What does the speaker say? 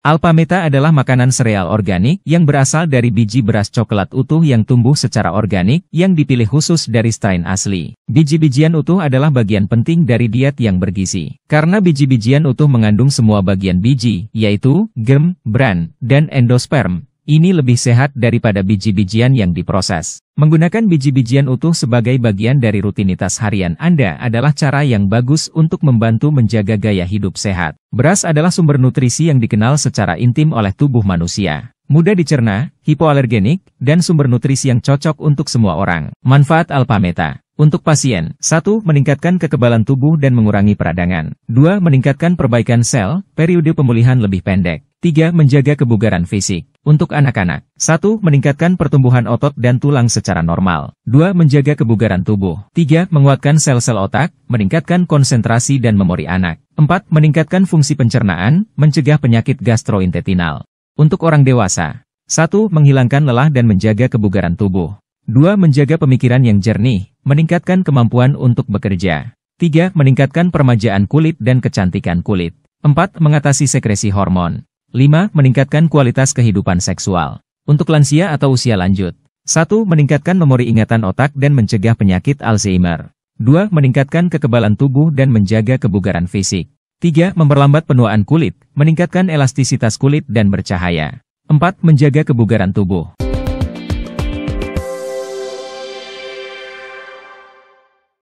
Alpameta adalah makanan sereal organik yang berasal dari biji beras coklat utuh yang tumbuh secara organik yang dipilih khusus dari strain asli. Biji-bijian utuh adalah bagian penting dari diet yang bergizi. Karena biji-bijian utuh mengandung semua bagian biji, yaitu germ, bran, dan endosperm, ini lebih sehat daripada biji-bijian yang diproses. Menggunakan biji-bijian utuh sebagai bagian dari rutinitas harian Anda adalah cara yang bagus untuk membantu menjaga gaya hidup sehat. Beras adalah sumber nutrisi yang dikenal secara intim oleh tubuh manusia mudah dicerna, hipoalergenik, dan sumber nutrisi yang cocok untuk semua orang. Manfaat Alpameta untuk pasien, 1. Meningkatkan kekebalan tubuh dan mengurangi peradangan. 2. Meningkatkan perbaikan sel, periode pemulihan lebih pendek. 3. Menjaga kebugaran fisik. Untuk anak-anak, 1. Meningkatkan pertumbuhan otot dan tulang secara normal. 2. Menjaga kebugaran tubuh. 3. Menguatkan sel-sel otak, meningkatkan konsentrasi dan memori anak. 4. Meningkatkan fungsi pencernaan, mencegah penyakit gastrointestinal. Untuk orang dewasa, 1. Menghilangkan lelah dan menjaga kebugaran tubuh. 2. Menjaga pemikiran yang jernih, meningkatkan kemampuan untuk bekerja. 3. Meningkatkan permajaan kulit dan kecantikan kulit. 4. Mengatasi sekresi hormon. 5. Meningkatkan kualitas kehidupan seksual. Untuk lansia atau usia lanjut. 1. Meningkatkan memori ingatan otak dan mencegah penyakit Alzheimer. 2. Meningkatkan kekebalan tubuh dan menjaga kebugaran fisik. 3. Memperlambat penuaan kulit, meningkatkan elastisitas kulit dan bercahaya. 4. Menjaga kebugaran tubuh.